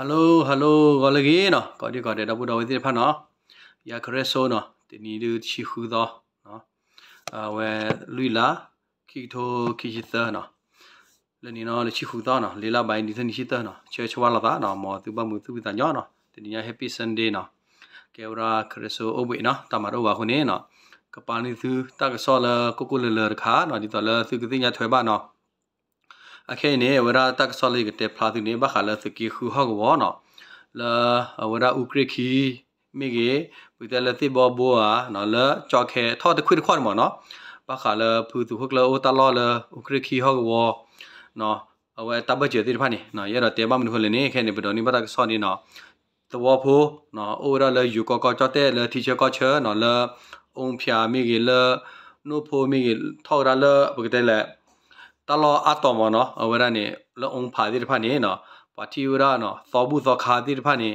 ฮัลโหลฮัลโหลกอลกีเนาะก็ดีก็เดี๋ยวเราพูดเอาไว้ที่พันเนาะยาเคเรโซเนาะทีนี้ดูชิฮูดอเนาะอ่าเวลุยลาคิโตคิชิเตอร์เนาะလနေနော်လချီခူတာနော်လေလာပိုင်းဒီစနေရှိတာနော်ချေချွာလာတာနော်မော်သူပမှုသူပတာညောနော်တင်ညာ happy sunday နော်ကေဝရာခရဆိုအဝေးနော်တမတော့ပါခုနေနော်ကပန်နီသူတကဆောလာကိုကိုလလခါနော်ဒီတော့လသူကတိညာထွဲပါနော်အခဲနေဝရတက်ဆောလိကတေဖလာသူနေဘခါလသကီခူဟောကဝနော်လာဝရဥကရခီမိကေပူတလသိဘောဘောဟာနော်လကြောခဲထောတခွိတခွတ်မော်နော်ဘခါလဖူသူဟုတ်လောတလောလဥကရခီဟောကဝနော်အဝဲတဘကျေတိဖာနေနော်ရတော့တေဘမနုခလနေခဲနေပတော်နေဘတက်ဆောနေနော်သဘောဖိုးနော်အိုရလယူကောကောကြောတဲ့လတီချာကောချာနော်လအုံဖျာမိကေလနိုဖိုမိကေထောရလဘကတဲ့လက်ตลออะตอมเนาะเอาไว้ด้านนี้ละองผาที่พันนี้เนาะปฏิวระเนาะสอบุสอคาที่พันนี้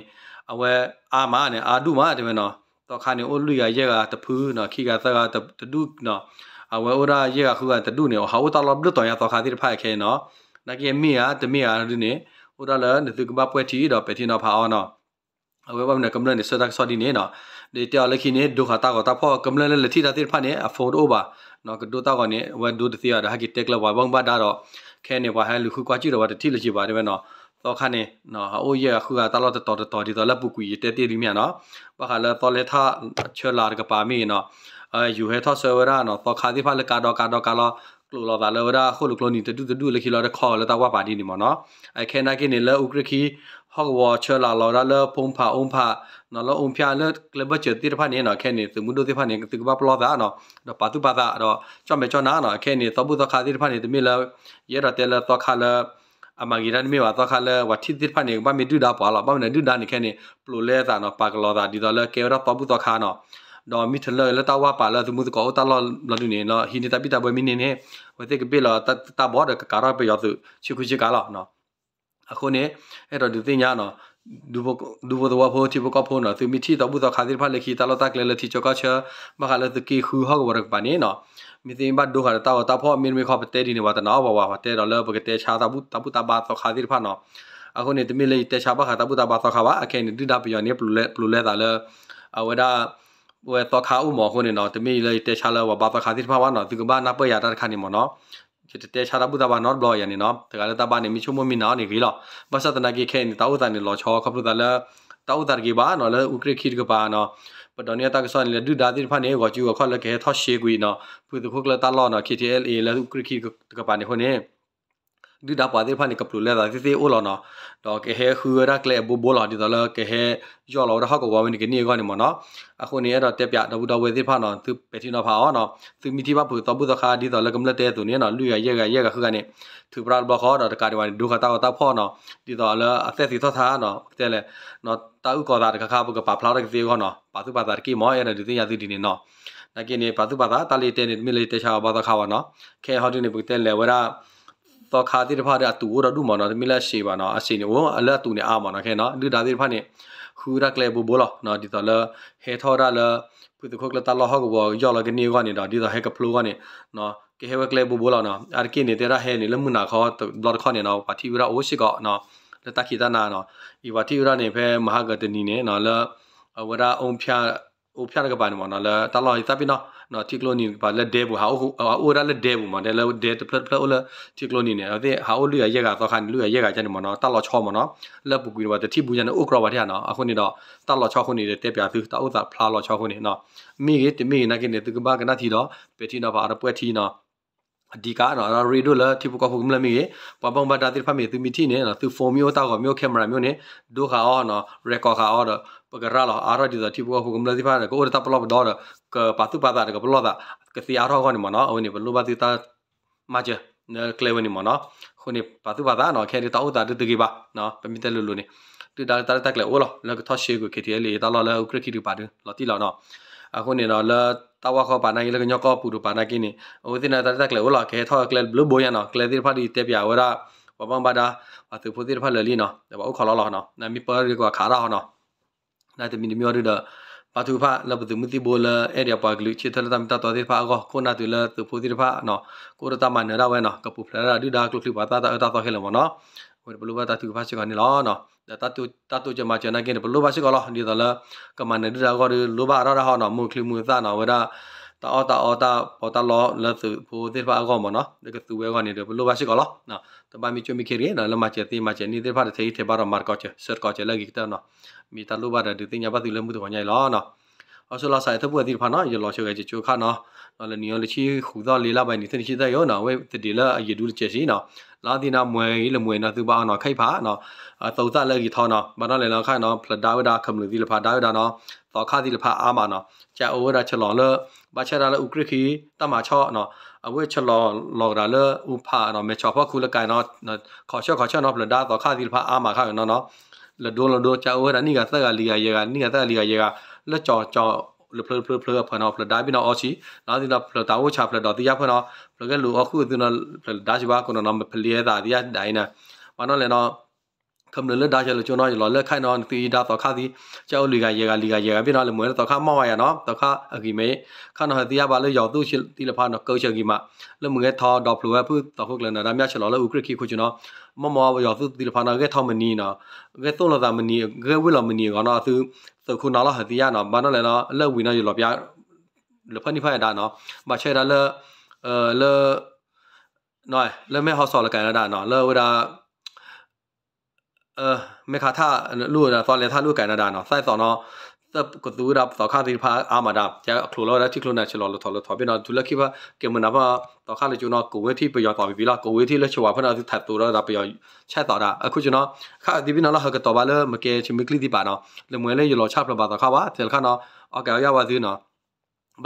เอาไว้อามาเนี่ยอาดุมาใช่ไหมเนาะตอคาเนี่ยโอ้ลุยเยกะตะพื้เนาะขี้กะตะกะตะดุเนาะเอาไว้โอ้ราเยกะคือกะตะดุเนี่ยหาวตลอดดุตอยาสอคาที่พันแค่เนาะนักเมียตะเมียดูเนี่ยโอ้ราเลยนึกว่าป่วยทีดอกไปที่เนาะพาเนาะအဝဲဘမ်နကမ္လန်နေစတက်ဆော်ဒီနေနော်ဒေတလခိနေဒုခတာကတာဖောကမ္လန်လက်ထီတာတိဖာနေအဖောဒိုဘာနော်ကဒိုတာကောနေဝဒိုတစီရဒါဟကီတက်လဝဘောင်ဘာဒါတော့ခဲနေဝဟဲလူခုကွာကြည့်တော့ဘာတတိလရှိပါတယ်ပဲနော်တော့ခါနေနော်ဟာအိုးရခုကတလောက်တော်တော်ဒီတော့လက်ပူကူရတဲ့တည်ရမြန်နော်ဘာခါလဲတော့လဲသာချေလာကပါမီနော်အဲယူဟဲသောဆယ်ဝရာနော်တော့ခါဒီဖာလကာတော့ကာတော့ကာလောကလိုလောပါလောရာခုလိုကလိုနီတတူတတူလခီလောတဲ့ခေါ်လဲတော့ဝပါဒီနေမော်နော်အဲခဲနာကိနေလဲဥကရခီဟော့ဝါချလာလော်ရာလဖုံဖာအုံဖာနော်လောအုံဖျာလကလဘချတိတဖာနေနော်ခဲနေသူမှုတို့တိဖာနေသူကဘပလောသာနော်တော့ပါသူပါသာတော့ကြောင့်မကြောင့်နာနော်ခဲနေသဘုသခါတိတဖာနေတမီလရဲရတဲလသခါလအမဂီရန်မေဝသခါလဝတိတိဖာနေဘာမီဒူဒါပါလာဘာမနေဒူဒါနေခဲနေပလိုလဲသာနော်ပါကလောသာဒီတော့လကေရသဘုသခါနော်တော့မိထလလတဝပါလာသူမှုကောတလလလူနေနော်ဟိနေတာပိတာပွဲမင်းနေနေဝတိကပိလာတဘောဒကကာရပေရသူချီခုချီကာလာနော်အခုနေအဲ့တော့ဒီသိညာနော်ดูบดูบตัวพอที่บก็พอเนาะถึงมีที่ตอบุตอคาดิพาเลคีตาลอตักเลลที่จกาเชมาคาลตกีคือฮอกบรกปานี่เนาะมีติงบัดดูคาตาตาพอมีมีขอปเตดีนี่ว่าตนาบ่ว่าเตดอลปกเตชาตาบุตาบุตาบาตอคาดิพาเนาะအခုနေတမီလေးတေချာဘခတာဘူတာဘာသခါဘာအခဲနေဒိဒါပယောနေပလူလေပလူလေတာလေအဝဒါဝဲသခါဥမောခုနေနော်တမီလေးတေချာလဲဘာဘာသခါတိဖာဝါနော်ဒီကဘာနာပယာတာခါနေမောနော်တချာတာပုတာပါ not blog ရနေနော်တကလည်းတပါနေမချုံမမီနော်နေကြီးလောဘာသာတနာကြီးခဲနေတောက်တာနေလောချောခပ်လို့တလည်းတောက်တာကြီးပါနော်လဲဥကရခိကပါနော်ပဒနီယတာကဆောနေဒူဒါတိဖာနေကိုကျူကိုခေါ်လကဲထော့ရှေကွီနော်ပူတခုကလတာလောနော် KTLA လဲဥကရခိကပါနေဟိုနေဒီဒါပါတဲ့ဖာနေကပလူလဲတာစစ်စစ်အိုလောနော်တော့ကဲဟဲခူရကလဲဘိုဘောလာဒီတော့လဲကဲဟဲယောလောရဟကဝါဝင်ကနေကနေမနော်အခုနေရတော့တက်ပြတော့ဘူးတော့ဝေစစ်ဖာနော်သူပဲတင်တော့ဖာအောင်နော်သူမိတိဘဘူးတော့ဘူးတော့ခါဒီတော့လဲကမလတဲ့သူနေနော်လူရရက်ကရက်ကခူကနေသူပရဘခေါ်တော့တကာဒီဝါဒုခတာတာဖောနော်ဒီတော့လဲအသက်စီသောသာနော်တဲ့လဲနော်တာဥကောတာတခါခါဘူးကပါဖလာတဲ့သေးခေါ်နော်ပါသူပါတာကီမောရတဲ့ဒီသိရသိဒီနေနော်နကိနေပါသူပါတာတာလီတဲ့နေမိလေးတခြားဘာသာခါပါနော်ခဲဟောဒီနေဘူးတဲ့လဲဝရာတော့ခါတိတဖာတဲ့အတူတော့ဒုမော်နော်မီလာရှေပါနော်အစီနေဝအလတ်တူနေအာမော်နော်ခဲနော်လူဒါတိတဖာနေခူရကလေဘူဘောလားနော်ဒီတော့လဟေထောရလပုတခုကလတလဟောကဘောယောလကနေကနေတော့ဒီတော့ဟေကဖလိုကနေနော်ကေဟေဝကလေဘူဘောလားနော်အာကိနေတရဟေနေလမနာခောဒေါ်ခောနေနော်ပါတီဝရအိုရှိကနော်လတခိတနာနော်ဒီပါတီဝရနေဖဲမဟာဂတနီနေနော်လဝရအုံဖျားအိုဖျားကပါနေမော်နော်လတလဟေသပိနော်နော်တီကလိုနီပါလက်ဒဲဘူးဟာအိုအိုရာလက်ဒဲဘူးမနော်လက်ဒဲတပလက်ပလက်အိုလက်တီကလိုနီနေအဲ့ဒီဟာအိုလူရရက်ကတော့ခါလူရရက်ကကျနေမနော်တတ်လောက်ချောမနော်လက်ပူကွေးပါတတိဘူးကျနေအိုကရပါတဲ့နော်အခုနေတော့တတ်လောက်ချောခုနေတဲ့တက်ပြသူတအုပ်သာဖလားလောက်ချောခုနေနော်မိကြီးတမိနေကနေသူကဘာကနာတီတော့ပေတီနော်ပါအပွဲတီနော်အဓိကတော့ရေဒိုလာတိပကဖုကမလမီပပံပတာတိဖမီသူမီတီနေနော်သူဖုန်မျိုးတောက်ကမျိုးကင်မရာမျိုးနေဒိုခါအော်နော်ရက်ကော်ခါအော်တော့ပကရာလာအာရဒီဇာတီဘောဟုကမလဒီဖာကိုရတပလောဘဒေါ်ကပါတူပါတာကပလောတာကစီအာရောကောနိမနောအဝနိဘလူဘတိတာမာဂျေနော်ကလေဝနိမနောခုနိပါတူပါတာနော်ခဲရတောတာတူကေပါနော်ပမီတလူလူနိတူဒါတာတက်လေဝလောလကထရှေကိုကေတီလေတာလာလဥကရခိတူပါဒလောတီလောနော်အခုနေတော့လာတဝါခောပါနိုင်လေကညောကောပူရပါနာကိနိအိုဒီနာတာတက်လေဝလောခဲထောကလေဘလူဘိုယနော်ကလေဒီဖာဒီတက်ပြဝရာဘဘံဘာဒါအသူဖိုဒီဖာလေလီနော်ဒါဘဥခလောလောနော်နာမီပါရကခါရာဟောနော်နာတမီနီမျောရဒပသူဖာလဘသူမတိဘောလာအဲရပါကလူချေထလတမ်တတော်သေးဖာကောကိုနာတူလာသူဖိုတိဖာနော်ကိုရတမနရဝဲနော်ကပူဖလာဒူဒါကလူပါတာတာတာခဲလမနော်ဝဲဘလူဘာတာသူဖာရှိကနေလောနော်တာတူတာတူကြမှာကျနာကင်းဘလူဘာရှိကလောဒီတော်လာကမနဒူဒါကောလူဘာရရဟောနော်မုခလူမူသနော်ဝဲဒါတာအော်တာအော်တာပေါ်တာလောလတ်သူဘိုသေဖာအကောမနော်ဒီကသူဝဲကနေတယ်ဘလိုပါရှိကောလောနော်တပမီချွမီခေရီနော်လမချေတိမချေနေတဲ့ဖာတဲ့သေးသေးပါတော့မာကောချေဆတ်ကောချေလာဂီတာနော်မီတာလိုပါတဲ့ဒီတင်ညာပါသူလဲမှုတော့ညိုင်လောနော်အော်ဆိုလာဆိုင်သပွေတိဖာနာယလောရှေကချိုခါနော်နော်လနီယောလချီခူသောလေလာပိုင်နေသင်ရှိတဲ့ယောနော်ဝဲတဒီလာအယဒူလချက်ရှိနော်လာဒီနာမွေလမွေနော်သူပါနော်ခိုက်ဖာနော်သုသလက်ကြီးထောနော်ဘာနော်လေနော်ခိုက်နော်ဖလဒါဝဒါခမလူဒီလဖာဒါဝဒါနော်သောခါဒီလဖာအာမနော်ကြာအိုဝဒါချက်လော်လဘာချရာလဥကရခီတမချောနော်အဝဲချက်လော်လော်ဒါလဥဖာနော်မေချောဖခုလကိုင်နော်ခေါ်ချက်ခေါ်ချက်နော်ဖလဒါသောခါဒီလဖာအာမခိုက်နော်နော်လဒိုလဒိုကြာအိုဝဒါနိကသက်ကလီယာယေကနိကသက်ကလီယာယေကလက်ကြော်ကြော်လပလပလပလဖနော်ဖလဒိုင်ဘီနော်အော်ချီလာဒီလာဖလတာဝချဖလတော့တရားဖနော်ဖလကလူအခုသူနော်ဒါချဘာကနော်မဖလရဲတာတရားဒိုင်နာဘာနော်လဲနော်ခမလလဒါချလကျွန်တော်လောလက်ခိုင်တော့တီဒါတော့ခါစီကျောက်လီကရေကလီကရေကပြတော့လေမွေတော့ခါမောက်ရနော်တော့ခါအကီမေခါတော့တီရပါလို့ရောက်သူ့တီလဖာတော့ကောက်ချက်ကြီးမလမငဲထောတော့ဖလိုဝဖူတော့ခုကလနာမြချလောလဥကရခီခုကျွန်တော်မမောရောက်သူ့တီလဖာတော့ကဲထောမနီနော်ကဲသုံးလသမနီကဲဝစ်လမနီကောနော်သူသူခုနော်လဟတီရနော်ဘာနော်လဲနော်အလက်ဝီနော်ရောပြလဖနိဖိုင်ဒါနော်မချဲဒါလအဲလနော်လမဲဟောဆော်လကန်ဒါနော်လဝဒါ呃没看他路的，反正他路改那单了，再说呢。这个都啦，到看的怕阿妈啦，这苦了啦，吃苦呢，吃了了，讨了讨边啦，除了去吧，给们那把到看的就那各位ที่ไปยอดต่อไปวิละ各位ที่了吃完饭了就太多了，那不要吃到啦，啊，可就那看这边那了喝个到完了，没给去没给的吧呢，那么嘞就老吃不吧，到看哇，再看呢，啊，搞要哇子呢。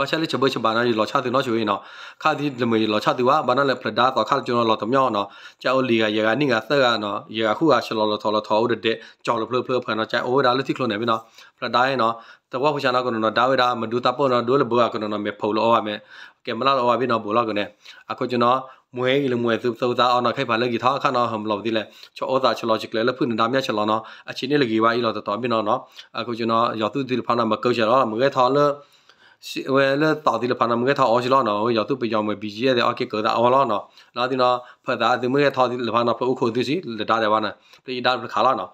ဘာချလေးချဘချဘာနာရီလောချတဲ့နော်ချွေးနော်ခါဒီလမေလောချသူကဘာနာလဲဖလဒါတော့ခါကျွန်တော်လောတမြောင်းနော်ကြောက်လီကရေကနိငါဆက်ကနော်ရေကခုကချလောလောထောလောထောဦးတဲ့ကြောက်လဖလဖလဖနော်ကြောက်အိုးဒါလို့သိခလုံးနေပြီနော်ဖလဒါရဲ့နော်တဝခုချနာကနော်ဒါဝေဒါမဒူတပေါ်နော်ဒိုးလဘောကနော်မေဖုလောအောင်မယ်ကဲမလာလောအောင်ပြီနော်ဘောလောက်ကနေအခုကျွန်တော်မွေးကြီးလမွေးစုစုစားအောင်နော်ခိုက်ပါလက်ကြီးထောက်ခါနော်ဟမ်လောက်ဒီလဲချောဩစာချလောချစ်ကလေးလဖုနဒါမြချလောနော်အချင်းလေးလကြီးပါဤလောတော်ပြီနော်နော်အခုကျွန်တော်ရောက်သူဒီဖာနာမကုတ်ချရောမငဲထောက်လို့ဝဲလတာဒီလဖာနမကထာအော်ရှိလောနော်ရောက်သူပယောင်မဘီဂျီရဲ့အကိကဒါအော်လောနော်လာဒီနော်ဖဒါဒီမကထာဒီလဖာနဖအုခိုဒီစီလဒါတယ်ဝါနာပလီဒါခါလာနော်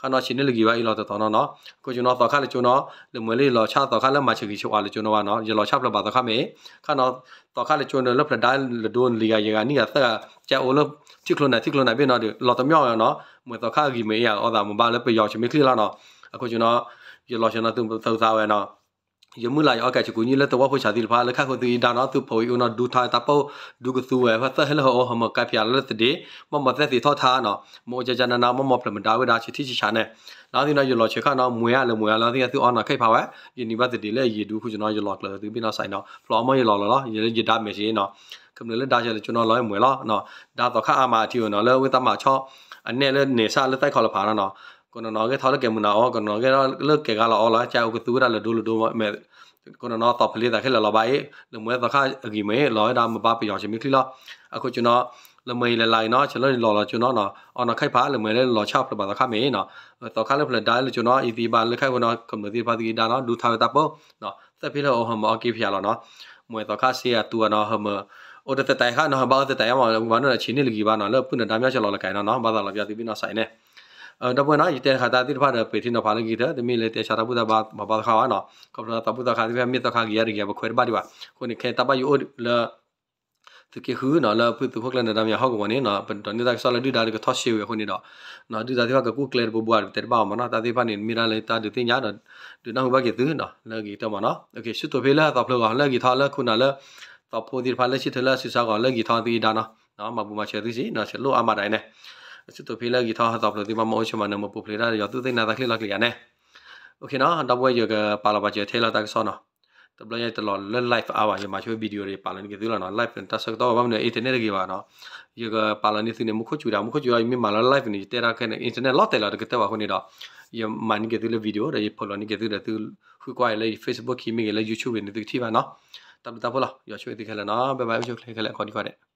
ခါနော်ရှင်နေလကြီးပါအီလောတော်နော်နော်ကိုကျွန်တော်တော်ခါလေကျွန်တော်လမလေးလောချတော်ခါလက်မချကြီးချွာလေကျွန်တော်ကနော်ရလောချဖလပါတော်ခါမေခါနော်တော်ခါလေကျွန်တော်လဖဒါလဒွန်လီယာရေကနီကသက်ကြအိုလောတိကလနာတိကလနာဘေနော်လောတော်မြောက်ရနော်မွေတော်ခါကြီးမေရအော်ဒါမဘာလပယောင်ချမေခလီလာနော်အခုကျွန်တော်ရလောရှင်နော်သူသုစားဝဲနော်ยมุลายออกแกจกูนี่แล้วแต่ว่าผู้ชายที่พาแล้วข้าคนตีดาวน์สุพอยอุณดูทายตาเป้าดูกระสูเอพัสเฮลโฮมกายพิอาแล้วสดีมันมาเสสีท่อท้าเนาะโมจะจันนามันมาเปลี่ยนดาวเวลาชิที่ชิชาเนี่ยแล้วที่นายอยู่รอเชื่อข้าเนาะมวยอะไรมวยแล้วที่ที่ออนเนาะใครพาวะยินดีว่าสดีเลยยีดูคุณจะนอนอยู่หลอกเลยถือพี่น้องใส่เนาะพร้อมไม่อยู่หลอกแล้วเนาะยียีดามเมชีเนาะကမလဒါကြလေကျွန်တော်လောမွေလောနော်ဒါတော့ခအာမာတီရောနော်လဲဝင်းတမချောအနေလဲနေစာလဲတိုက်ခေါ်လဖာနော် kono noge thalo ke muna o kono noge lo ke gala o la cha o tura lo dulu do me kono no to phali da khela lo bai lo mwe da kha gi me lo da ma ba pe yo chimi khli lo a ko chuno lo mwe le lai no chalo lo lo chuno no ona khai pha lo mwe le lo cha pla ba da kha me no to kha le pla da lo chuno i di ba le khai kono kom di ba di da no du tha ta po no ta phi lo o ha ma ki phya lo no mwe to kha si ya tu no ha ma โอ้แต่แต่ข้าเนาะบ้าแต่แต่ยังว่าวันนั้นชิ้นนี่ลกี่บ้านเนาะเลิกพูดเดินดามยาชะลอละไก่เนาะเนาะบ้านเราเราจะตีพี่เนาะใส่เนี่ยတပွင့်နော်ဤတဲ့ခါတာတိတဖာပေတိနဖာလကိတာတမီလေတေချာတာဘုဒ္ဓဘာမဘာခါဝါနော်ကပ္ပတာဘုဒ္ဓခါတိဖာမေတ္တခါကြီးရကြီးဘခွဲဘာဒီဘာခုနိခေတပါယိုလသူကခုနော်လာပုသူဟုတ်လန်ဒါမီဟောက်ဝန်နော်ပန်တနေတာဆလာဒီဒါကသောရှိဝခုနိနော်နော်ဒီဒါတိဖာကကုကလေဘဘွာတေဘာမနော်တာတိဖာနိမီရာလေတာဒီတင်ညာနော်ဒီနော်ဘာကေသူနော်လာကြီးတမနော်โอเคရှုတဖေလာတာဖလောကလာကြီးသာလာခုနာလာတာဖိုဒီဖာလက်ရှိထလာဆူစာကလာကြီးသာတိဒါနော်နော်မဘူမချေသိစီနော်ချေလို့အမတိုင်းနဲ့ချစ်တို့ဖေးလာဂီထားဟာတော့ဒီမှာမောချမနမပူဖလေရာရောသူသိနာတာခလီလာခလီယာနဲโอเคနော်တော့ဘွေယောကပါလာပါချေထဲလာတာကဆောနော်တပလရဲ့တလော live hour ရမှာချွေးဗီဒီယိုတွေပါလာနေကြသေးလားနော် live တက်ဆက်တော့ဘာမလဲ internet ကြီးပါနော်ယောကပါလာနေသိနေမခုချူတာမခုချူရမြင်မှာလား live နေတဲရာခဲနေ internet လော့တဲလာတကတဲ့ဝခုနေတော့ရမန်ကြီးကတဲ့ဗီဒီယိုတွေ follow နေကြသေးတယ်သူခွကွာလေ Facebook ကြီးမိကလေ YouTube နေသူထိပါနော်တပ်တပ်ဖို့လားယောချွေးတိခဲလားနော်ဘယ်ဘယ်ချွေးခဲလဲခေါ်ဒီခေါ်တဲ့